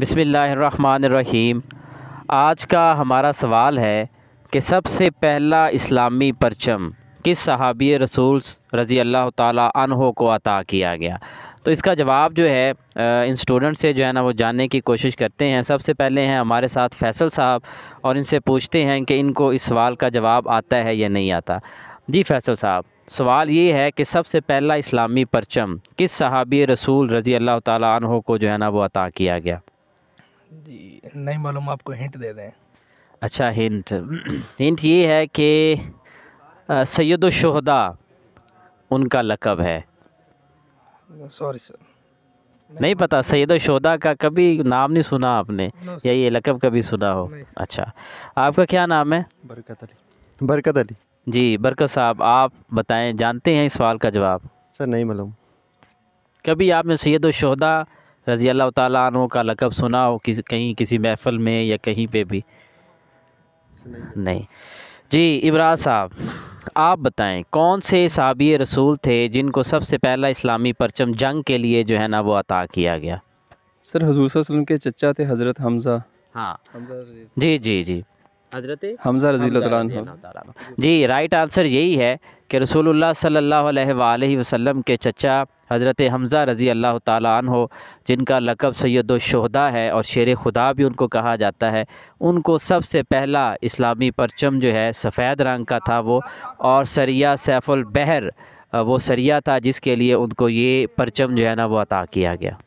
बिसमीम आज का हमारा सवाल है कि सबसे पहला इस्लामी परचम किस सहाबी रसूल रज़ी अल्लाह तहो को अता किया गया तो इसका जवाब जो है इन स्टूडेंट से जो है ना वो जानने की कोशिश करते हैं सबसे पहले हैं हमारे साथ फैसल साहब और इनसे पूछते हैं कि इनको इस सवाल का जवाब आता है या नहीं आता जी फैसल साहब सवाल ये है कि सबसे पहला इस्लामी परचम किस सहाबी रसूल रज़ी अल्लाह तहो को जो है ना वो अता किया गया जी नहीं मालूम आपको हिंट दे दें अच्छा हिंट हिंट ये है कि सैद शहदा उनका लकब है सॉरी सर नहीं, नहीं पता सैद शहदा का कभी नाम नहीं सुना आपने या ये लकब कभी सुना हो अच्छा आपका क्या नाम है बरकत अली बरकत अली जी बरकत साहब आप बताएं जानते हैं इस सवाल का जवाब सर नहीं मालूम कभी आपने सैद शहदा रज़ी अल्लाह तु का लकब सुना हो कि कहीं किसी महफ़ल में या कहीं पे भी नहीं जी इमराज साहब आप बताएं कौन से सहाबी रसूल थे जिनको सबसे पहला इस्लामी परचम जंग के लिए जो है ना वो अता किया गया सर हजूर वसल्लम के चचा थे हज़रत हमज़ा हाँ जी जी जी हज़रत हमज़ा रजील जी राइट आंसर यही है कि रसूल सल्ला वसम के चचा हज़रत हमज़ा रज़ी अल्लाह तन हो जिनका लकब सैदुलशहदा है और शेर खुदा भी उनको कहा जाता है उनको सबसे पहला इस्लामी परचम जो है सफ़ेद रंग का था वो और सरिया सैफुल बहर वो सरिया था जिसके लिए उनको ये परचम जो है ना वो अता किया गया